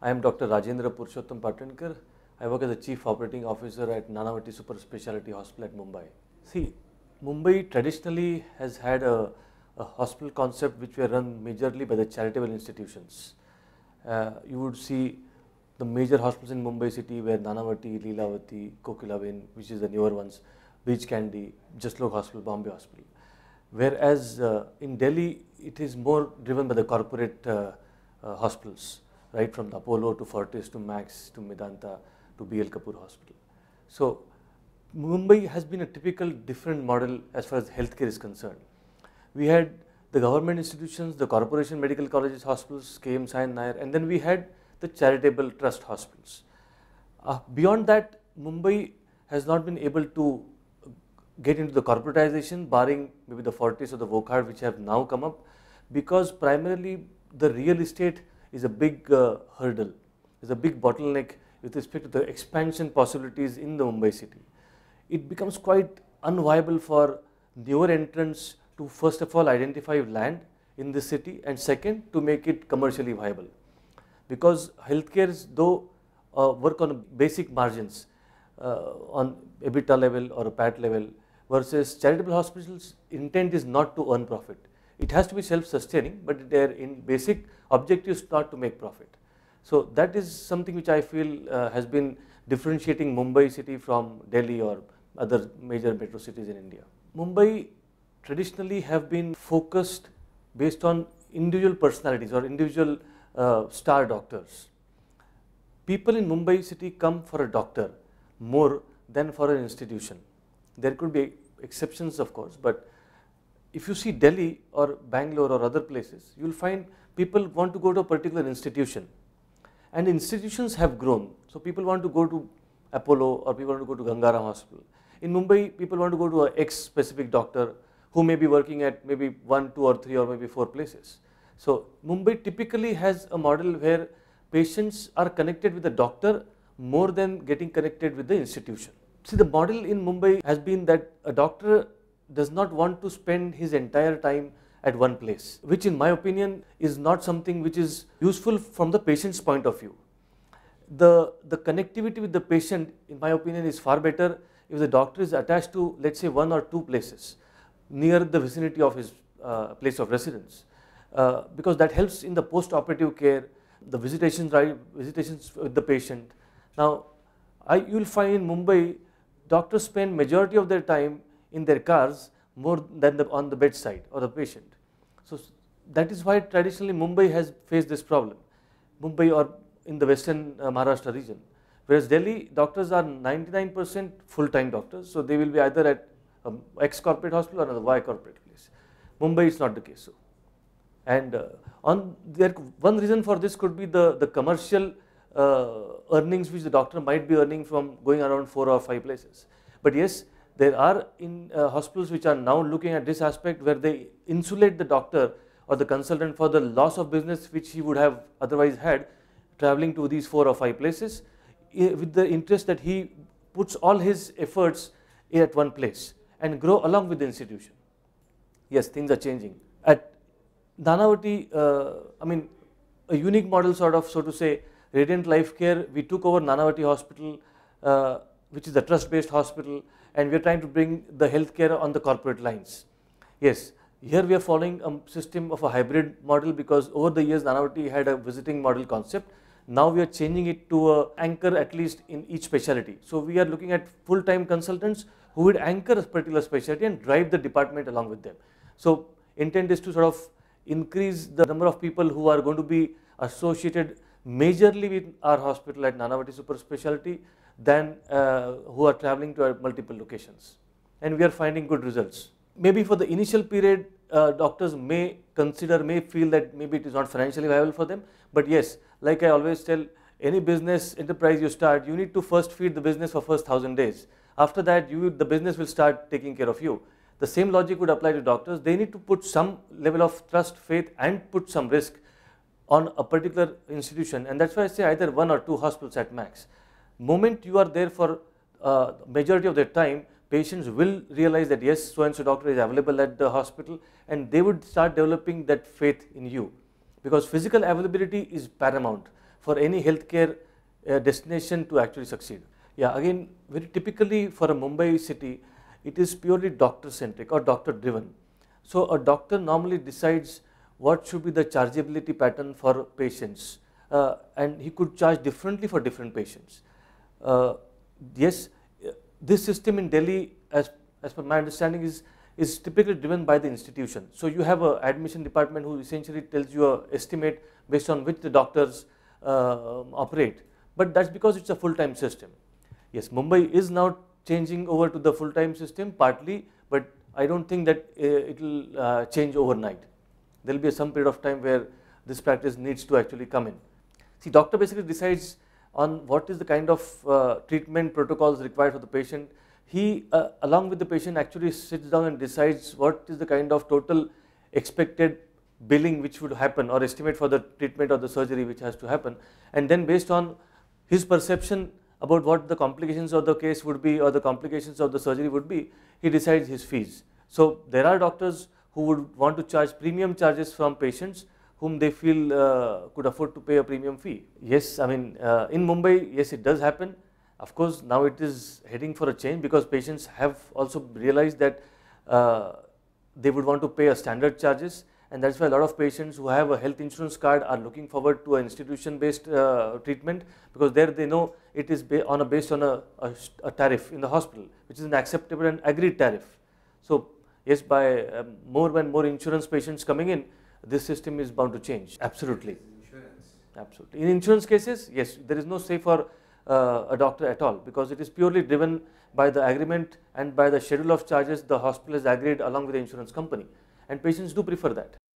I am Dr. Rajendra Purushottam Patankar. I work as the Chief Operating Officer at Nanavati Super Speciality Hospital at Mumbai. See, Mumbai traditionally has had a, a hospital concept which were run majorly by the charitable institutions. Uh, you would see the major hospitals in Mumbai city were Nanavati, Leelavati, Kokilavin, which is the newer ones, Beach Candy, Jaslok Hospital, Bombay Hospital. Whereas uh, in Delhi, it is more driven by the corporate uh, uh hospitals right from the Apollo to Fortis to Max to Medanta to BL Kapoor Hospital. So Mumbai has been a typical different model as far as healthcare is concerned. We had the government institutions, the corporation medical colleges, hospitals, KM Sain Nair, and then we had the charitable trust hospitals. Uh, beyond that, Mumbai has not been able to get into the corporatization, barring maybe the Fortis or the Vocard, which have now come up, because primarily the real estate is a big uh, hurdle, is a big bottleneck with respect to the expansion possibilities in the Mumbai city. It becomes quite unviable for newer entrants to first of all identify land in the city and second to make it commercially viable. Because healthcares though uh, work on basic margins uh, on EBITDA level or PAT level versus charitable hospitals intent is not to earn profit it has to be self-sustaining, but their in basic objective is not to make profit. So that is something which I feel uh, has been differentiating Mumbai city from Delhi or other major metro cities in India. Mumbai traditionally have been focused based on individual personalities or individual uh, star doctors. People in Mumbai city come for a doctor more than for an institution. There could be exceptions of course, but if you see Delhi or Bangalore or other places, you will find people want to go to a particular institution and institutions have grown. So, people want to go to Apollo or people want to go to Gangara hospital. In Mumbai, people want to go to a X specific doctor who may be working at maybe one, two or three or maybe four places. So, Mumbai typically has a model where patients are connected with the doctor more than getting connected with the institution. See the model in Mumbai has been that a doctor does not want to spend his entire time at one place, which in my opinion is not something which is useful from the patient's point of view. The, the connectivity with the patient in my opinion is far better if the doctor is attached to let's say one or two places near the vicinity of his uh, place of residence uh, because that helps in the post-operative care, the visitations, right, visitations with the patient. Now I, you will find in Mumbai doctors spend majority of their time in their cars more than the, on the bedside or the patient. So that is why traditionally Mumbai has faced this problem, Mumbai or in the western uh, Maharashtra region. Whereas Delhi doctors are 99% full-time doctors, so they will be either at um, X corporate hospital or another Y corporate place. Mumbai is not the case. So. And uh, on there, one reason for this could be the, the commercial uh, earnings which the doctor might be earning from going around four or five places. But yes, there are in uh, hospitals which are now looking at this aspect where they insulate the doctor or the consultant for the loss of business which he would have otherwise had traveling to these four or five places with the interest that he puts all his efforts at one place and grow along with the institution. Yes, things are changing. At Dhanavati, uh, I mean, a unique model sort of, so to say, Radiant Life Care, we took over Nanavati Hospital uh, which is a trust-based hospital, and we are trying to bring the healthcare on the corporate lines. Yes, here we are following a system of a hybrid model because over the years Nanavati had a visiting model concept. Now we are changing it to a anchor at least in each specialty. So we are looking at full-time consultants who would anchor a particular specialty and drive the department along with them. So intent is to sort of increase the number of people who are going to be associated majorly with our hospital at Nanavati Super Specialty than uh, who are traveling to multiple locations. And we are finding good results. Maybe for the initial period, uh, doctors may consider, may feel that maybe it is not financially viable for them. But yes, like I always tell, any business enterprise you start, you need to first feed the business for first thousand days. After that, you, the business will start taking care of you. The same logic would apply to doctors. They need to put some level of trust, faith and put some risk on a particular institution and that is why I say either one or two hospitals at max. Moment you are there for uh, majority of the time patients will realize that yes so and so doctor is available at the hospital and they would start developing that faith in you because physical availability is paramount for any healthcare uh, destination to actually succeed. Yeah again very typically for a Mumbai city it is purely doctor centric or doctor driven. So a doctor normally decides what should be the chargeability pattern for patients uh, and he could charge differently for different patients. Uh, yes, this system in Delhi as, as per my understanding is, is typically driven by the institution. So you have an admission department who essentially tells you a estimate based on which the doctors uh, operate but that's because it's a full-time system. Yes, Mumbai is now changing over to the full-time system partly but I don't think that uh, it will uh, change overnight there will be some period of time where this practice needs to actually come in. See, doctor basically decides on what is the kind of uh, treatment protocols required for the patient. He, uh, along with the patient, actually sits down and decides what is the kind of total expected billing which would happen or estimate for the treatment or the surgery which has to happen. And then based on his perception about what the complications of the case would be or the complications of the surgery would be, he decides his fees. So there are doctors who would want to charge premium charges from patients whom they feel uh, could afford to pay a premium fee. Yes, I mean uh, in Mumbai, yes it does happen. Of course, now it is heading for a change because patients have also realized that uh, they would want to pay a standard charges and that is why a lot of patients who have a health insurance card are looking forward to an institution based uh, treatment because there they know it is on a, based on a, a, a tariff in the hospital which is an acceptable and agreed tariff. So yes, by um, more and more insurance patients coming in, this system is bound to change. Absolutely. Insurance. Absolutely. In insurance cases, yes, there is no say for uh, a doctor at all because it is purely driven by the agreement and by the schedule of charges the hospital has agreed along with the insurance company and patients do prefer that.